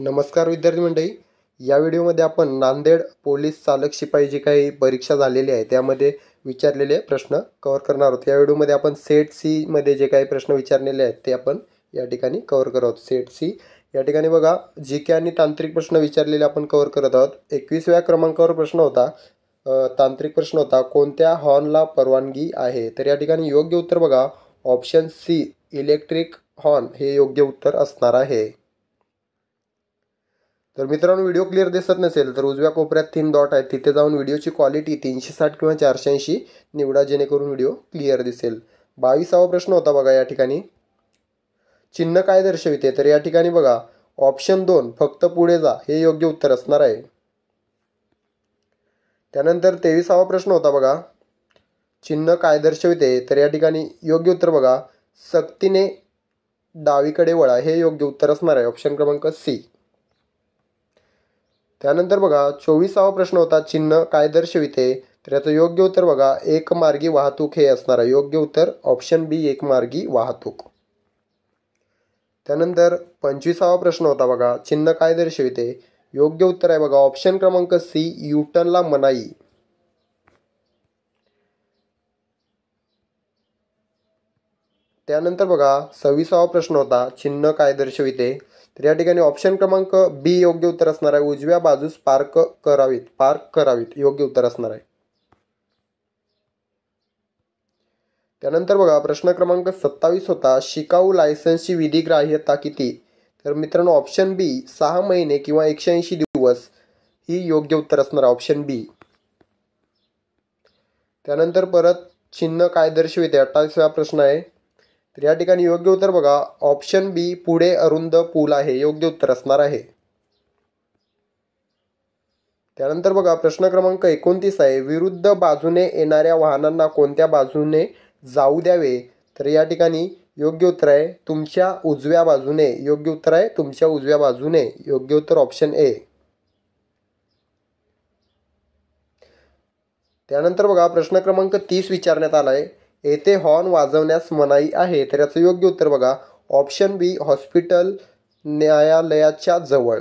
नमस्कार विद्यार्थी मंडळी या व्हिडिओमध्ये आपण नांदेड पोलीस चालक शिपाई जी काही परीक्षा झालेली आहे त्यामध्ये विचारलेले प्रश्न कवर करणार आहोत या व्हिडिओमध्ये आपण सेट सीमध्ये जे काही प्रश्न विचारलेले आहेत ते आपण या ठिकाणी कवर करत आहोत सेट सी या ठिकाणी बघा जी के आणि तांत्रिक प्रश्न विचारलेले आपण कवर करत आहोत एकवीसव्या क्रमांकावर प्रश्न होता तांत्रिक प्रश्न होता कोणत्या हॉर्नला परवानगी आहे तर या ठिकाणी योग्य उत्तर बघा ऑप्शन सी इलेक्ट्रिक हॉर्न हे योग्य उत्तर असणार आहे तर मित्रांनो व्हिडिओ क्लिअर दिसत नसेल तर उजव्या कोपऱ्यात तीन डॉट आहेत तिथे जाऊन व्हिडिओची क्वालिटी तीनशे साठ किंवा चारशे ऐंशी निवडा जेणेकरून व्हिडिओ क्लिअर दिसेल बावीसावा प्रश्न होता बघा या ठिकाणी चिन्ह काय दर्शविते तर या ठिकाणी बघा ऑप्शन दोन फक्त पुढे जा हे योग्य उत्तर असणार आहे त्यानंतर तेवीसावा प्रश्न होता बघा चिन्ह काय दर्शविते तर या ठिकाणी योग्य उत्तर बघा सक्तीने डावीकडे वळा हे योग्य उत्तर असणार आहे ऑप्शन क्रमांक सी त्यानंतर बघा चोवीसावा प्रश्न होता चिन्ह काय दर्शविते तर याचं योग्य उत्तर बघा एकमार्गी वाहतूक हे असणार आहे योग्य उत्तर ऑप्शन बी एकमार्गी वाहतूक त्यानंतर पंचवीसावा प्रश्न होता बघा चिन्ह काय दर्शविते योग्य उत्तर आहे बघा ऑप्शन क्रमांक सी युटनला मनाई त्यानंतर बघा सव्वीसावा प्रश्न होता चिन्ह काय दर्शविते तर या ठिकाणी ऑप्शन क्रमांक बी योग्य उत्तर असणार आहे उजव्या बाजूस पार्क करावीत पार्क करावीत योग्य उत्तर असणार आहे त्यानंतर बघा प्रश्न क्रमांक सत्तावीस होता शिकाऊ लायसन्सची विधी ग्राह्यता किती तर मित्रांनो ऑप्शन बी सहा महिने किंवा एकशे ऐंशी दिवस ही योग्य उत्तर असणार आहे ऑप्शन बी त्यानंतर परत चिन्ह काय दर्शविते अठ्ठावीसवा प्रश्न आहे तर या ठिकाणी योग्य उत्तर बघा ऑप्शन बी पुढे अरुंद पूल आहे योग्य उत्तर असणार आहे त्यानंतर बघा प्रश्न क्रमांक एकोणतीस आहे विरुद्ध बाजूने येणाऱ्या वाहनांना कोणत्या बाजूने जाऊ द्यावे तर या ठिकाणी योग्य उत्तर आहे तुमच्या उजव्या बाजूने योग्य उत्तर आहे तुमच्या उजव्या बाजूने योग्य उत्तर ऑप्शन ए त्यानंतर बघा प्रश्न क्रमांक तीस विचारण्यात आला आहे येथे हॉर्न वाजवण्यास मनाई आहे तर याचं योग्य उत्तर बघा ऑप्शन बी हॉस्पिटल न्यायालयाच्या जवळ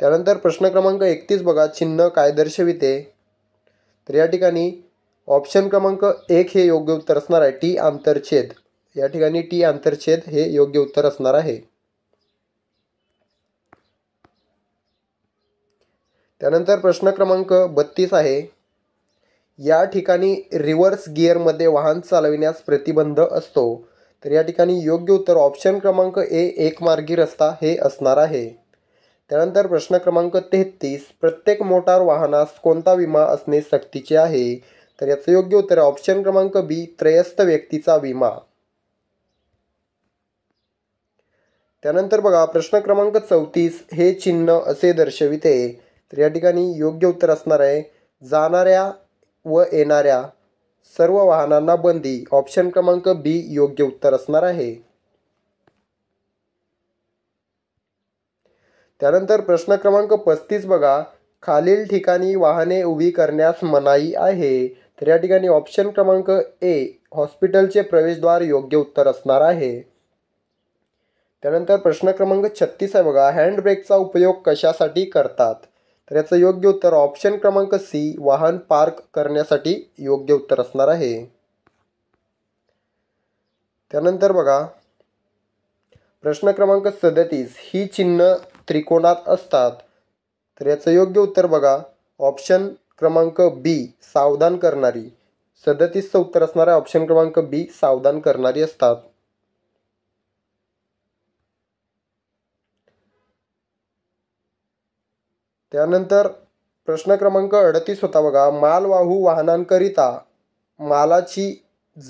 त्यानंतर प्रश्न क्रमांक एकतीस बघा चिन्ह काय दर्शविते तर या ठिकाणी ऑप्शन क्रमांक एक हे योग्य उत्तर असणार आहे टी आंतरछेद या ठिकाणी टी आंतरछेद हे योग्य उत्तर असणार आहे त्यानंतर प्रश्न क्रमांक बत्तीस आहे या ठिकाणी रिव्हर्स गिअरमध्ये वाहन चालविण्यास प्रतिबंध असतो तर या ठिकाणी योग्य उत्तर ऑप्शन क्रमांक ए एकमार्गी रस्ता हे असणार आहे त्यानंतर प्रश्न क्रमांक तेहतीस प्रत्येक मोटार वाहनास कोणता विमा असणे सक्तीचे आहे तर याचं योग्य उत्तर ऑप्शन क्रमांक बी त्रयस्थ व्यक्तीचा विमा त्यानंतर बघा प्रश्न क्रमांक चौतीस हे चिन्ह असे दर्शविते तर या ठिकाणी योग्य उत्तर असणार आहे जाणाऱ्या व येणाऱ्या सर्व वाहनांना बंदी ऑप्शन क्रमांक बी योग्य उत्तर असणार आहे त्यानंतर प्रश्न क्रमांक पस्तीस बघा खालील ठिकाणी वाहने उभी करण्यास मनाई आहे तर या ठिकाणी ऑप्शन क्रमांक ए हॉस्पिटलचे प्रवेशद्वार योग्य उत्तर असणार आहे त्यानंतर प्रश्न क्रमांक छत्तीस आहे बघा हँडब्रेकचा उपयोग कशासाठी करतात तर याचं योग्य उत्तर ऑप्शन क्रमांक सी वाहन पार्क करण्यासाठी योग्य उत्तर असणार आहे त्यानंतर बघा प्रश्न क्रमांक सदतीस ही चिन्ह त्रिकोणात असतात तर याचं योग्य उत्तर बघा ऑप्शन क्रमांक बी सावधान करणारी सदतीसचं उत्तर असणार आहे ऑप्शन क्रमांक बी सावधान करणारी असतात त्यानंतर प्रश्न क्रमांक अडतीस होता बघा मालवाहू वाहनांकरिता मालाची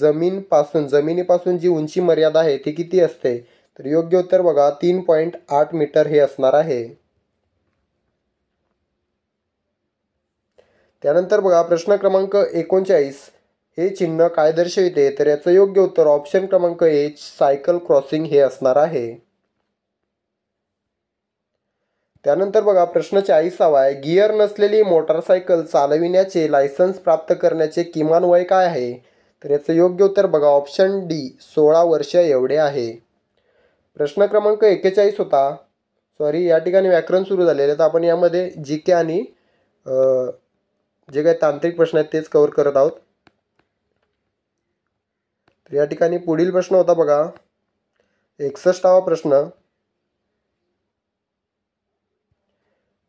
जमीनपासून जमिनीपासून जी उंची मर्यादा आहे ती किती असते तर योग्य उत्तर बघा तीन पॉईंट आठ मीटर हे असणार आहे त्यानंतर बघा प्रश्न क्रमांक एकोणचाळीस हे चिन्ह काय दर्शविते तर याचं योग्य उत्तर ऑप्शन क्रमांक ए सायकल क्रॉसिंग हे असणार आहे त्यानंतर बघा प्रश्न चाळीसावा आहे गिअर नसलेली मोटारसायकल चालविण्याचे लायसन्स प्राप्त करण्याचे किमान वय काय आहे तर याचं योग्य उत्तर बघा ऑप्शन डी सोळा वर्ष एवढे आहे प्रश्न क्रमांक एक्केचाळीस होता सॉरी या ठिकाणी व्याकरण सुरू आहे तर आपण यामध्ये जी के आणि जे काही तांत्रिक प्रश्न आहेत तेच कवर करत आहोत तर या ठिकाणी पुढील प्रश्न होता बघा एकसष्टावा प्रश्न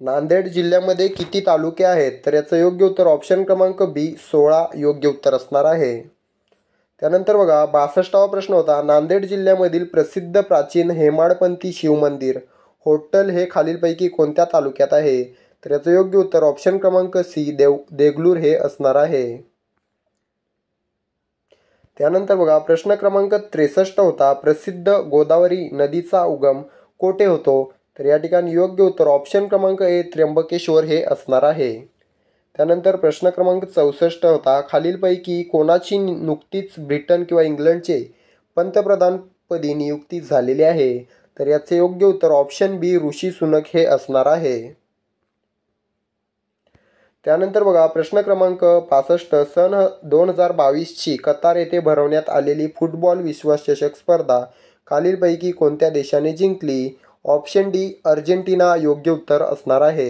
नांदेड जिल्ह्यामध्ये किती तालुके आहेत तर याचं योग्य उत्तर ऑप्शन क्रमांक बी सोळा योग्य उत्तर असणार आहे त्यानंतर बघा बासष्टावा प्रश्न होता नांदेड जिल्ह्यामधील प्रसिद्ध प्राचीन हेमाडपंथी शिवमंदिर होटल हे खालीलपैकी कोणत्या तालुक्यात आहे तर याचं योग्य उत्तर ऑप्शन क्रमांक सी देव देगलूर हे असणार आहे त्यानंतर बघा प्रश्न क्रमांक त्रेसष्ट होता प्रसिद्ध गोदावरी नदीचा उगम कोठे होतो तर या ठिकाणी योग्य उत्तर ऑप्शन क्रमांक ए त्र्यंबकेश्वर हे असणार आहे त्यानंतर प्रश्न क्रमांक चौसष्ट होता खालीलपैकी कोणाची नुकतीच ब्रिटन किंवा इंग्लंडचे पंतप्रधानपदी नियुक्ती झालेली आहे तर याचे योग्य उत्तर ऑप्शन बी ऋषी सुनक हे असणार आहे त्यानंतर बघा प्रश्न क्रमांक पासष्ट सन दोन हजार बावीसची कतार येथे भरवण्यात आलेली फुटबॉल विश्वचषक स्पर्धा खालीलपैकी कोणत्या देशाने जिंकली ऑप्शन डी अर्जेंटिना योग्य उत्तर असणार आहे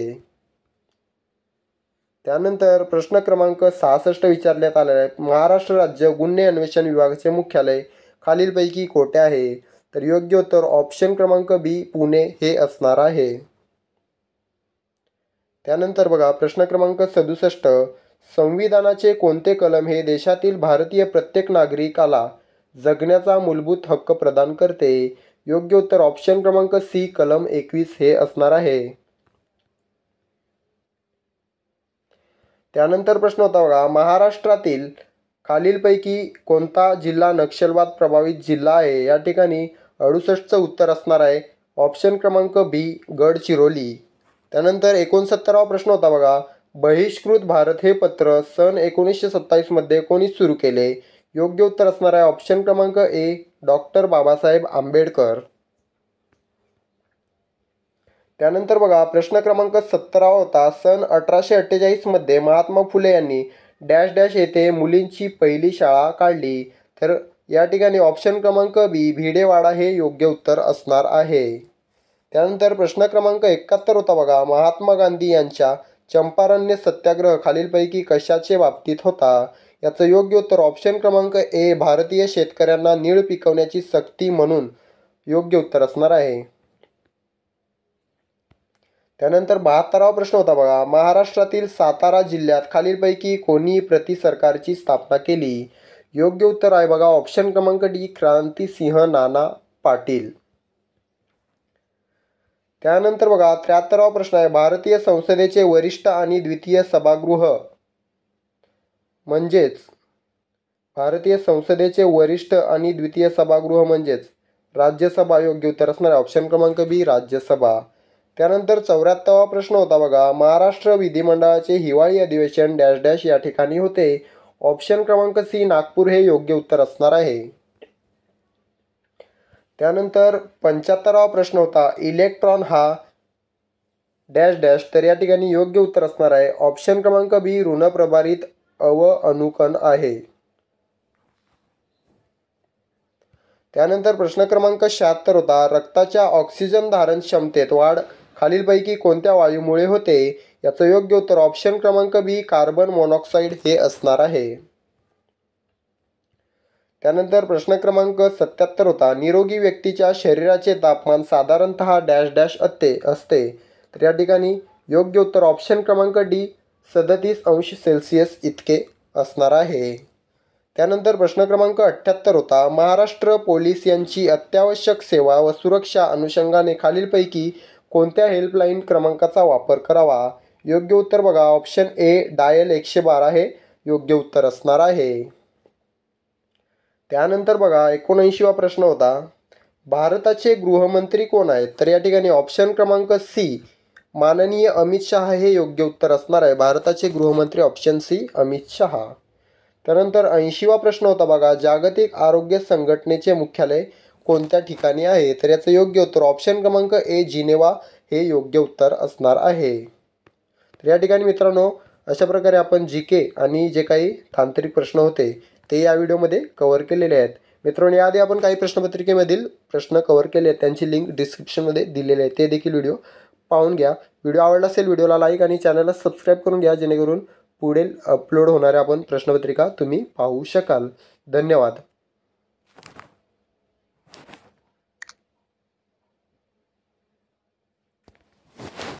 त्यानंतर प्रश्न क्रमांक सहासष्ट विचारण्यात आलेला आहे महाराष्ट्र राज्य गुन्हे अन्वेषण विभागाचे मुख्यालय खालीलपैकी कोठे आहे तर योग्य उत्तर ऑप्शन क्रमांक बी पुणे हे असणार आहे त्यानंतर बघा प्रश्न क्रमांक सदुसष्ट संविधानाचे कोणते कलम हे देशातील भारतीय प्रत्येक नागरिकाला जगण्याचा मूलभूत हक्क प्रदान करते योग्य उत्तर ऑप्शन क्रमांक सी कलम एकवीस हे असणार आहे त्यानंतर प्रश्न होता बघा महाराष्ट्रातील खालीलपैकी कोणता जिल्हा नक्षलवाद प्रभावित जिल्हा आहे या ठिकाणी अडुसष्टचं उत्तर असणार आहे ऑप्शन क्रमांक बी गडचिरोली त्यानंतर एकोणसत्तरावा प्रश्न होता बघा बहिष्कृत भारत हे पत्र सन एकोणीसशे सत्तावीसमध्ये कोणी सुरू केले योग्य उत्तर असणार आहे ऑप्शन क्रमांक ए डॉक्टर बाबासाहेब आंबेडकर त्यानंतर बघा प्रश्न क्रमांक सत्तरावा होता सन अठराशे अठ्ठेचाळीसमध्ये महात्मा फुले यांनी डॅश डॅश येथे मुलींची पहिली शाळा काढली तर या ठिकाणी ऑप्शन क्रमांक बी भिडेवाडा हे योग्य उत्तर असणार आहे त्यानंतर प्रश्न क्रमांक एकाहत्तर होता बघा महात्मा गांधी यांच्या चंपारण्य सत्याग्रह खालीलपैकी कशाचे बाबतीत होता याचं योग्य उत्तर ऑप्शन क्रमांक ए भारतीय शेतकऱ्यांना नीळ पिकवण्याची सक्ती म्हणून योग्य उत्तर असणार आहे त्यानंतर बहात्तरावा प्रश्न होता बघा महाराष्ट्रातील सातारा जिल्ह्यात खालीलपैकी कोणी प्रति सरकारची स्थापना केली योग्य उत्तर आहे बघा ऑप्शन क्रमांक डी क्रांतीसिंह नाना पाटील त्यानंतर बघा त्र्याहत्तरावा प्रश्न आहे भारतीय संसदेचे वरिष्ठ आणि द्वितीय सभागृह म्हणजेच भारतीय संसदेचे वरिष्ठ आणि द्वितीय सभागृह म्हणजेच राज्यसभा योग्य उत्तर असणार आहे ऑप्शन क्रमांक बी राज्यसभा त्यानंतर चौऱ्याहत्तरावा प्रश्न होता बघा महाराष्ट्र विधिमंडळाचे हिवाळी अधिवेशन डॅश डॅश या ठिकाणी होते ऑप्शन क्रमांक सी नागपूर हे योग्य उत्तर असणार आहे त्यानंतर पंच्याहत्तरावा प्रश्न होता इलेक्ट्रॉन हा डॅश डॅश तर या ठिकाणी योग्य उत्तर असणार आहे ऑप्शन क्रमांक बी प्रभारित अवअनुकन आहे त्यानंतर प्रश्न क्रमांक शहात्तर होता रक्ताच्या ऑक्सिजन धारण क्षमतेत वाढ खालीलपैकी कोणत्या वायूमुळे होते याचं योग्य उत्तर ऑप्शन क्रमांक बी कार्बन मोनॉक्साईड हे असणार आहे त्यानंतर प्रश्न क्रमांक सत्याहत्तर होता निरोगी व्यक्तीच्या शरीराचे तापमान साधारणतः डॅश डॅश असते असते तर या ठिकाणी योग्य उत्तर ऑप्शन क्रमांक डी सदतीस अंश सेल्सिअस इतके असणार आहे त्यानंतर प्रश्न क्रमांक अठ्ठ्याहत्तर होता महाराष्ट्र पोलीस यांची अत्यावश्यक सेवा व सुरक्षा अनुषंगाने खालीलपैकी कोणत्या हेल्पलाईन क्रमांकाचा वापर करावा योग्य उत्तर बघा ऑप्शन ए डायल एकशे बारा हे योग्य उत्तर असणार आहे त्यानंतर बघा एकोणऐंशीवा प्रश्न होता भारताचे गृहमंत्री कोण आहेत तर या ठिकाणी ऑप्शन क्रमांक सी माननीय अमित शहा हे योग्य उत्तर असणार आहे भारताचे गृहमंत्री ऑप्शन सी अमित शहा त्यानंतर ऐंशीवा प्रश्न होता बघा जागतिक आरोग्य संघटनेचे मुख्यालय कोणत्या ठिकाणी आहे तर याचं योग्य उत्तर ऑप्शन क्रमांक ए जिनेवा हे योग्य उत्तर असणार आहे तर या ठिकाणी मित्रांनो अशा प्रकारे आपण जी के आणि जे काही तांत्रिक प्रश्न होते ते या व्हिडिओमध्ये कव्हर केलेले आहेत मित्रांनो याआधी आपण काही प्रश्नपत्रिकेमधील प्रश्न कव्हर केले आहेत त्यांची लिंक डिस्क्रिप्शनमध्ये दिलेले आहे ते देखील व्हिडिओ पाहून घ्या व्हिडिओ आवडला असेल व्हिडिओला लाईक आणि चॅनलला सबस्क्राईब करून घ्या जेणेकरून पुढील अपलोड होणाऱ्या आपण प्रश्नपत्रिका तुम्ही पाहू शकाल धन्यवाद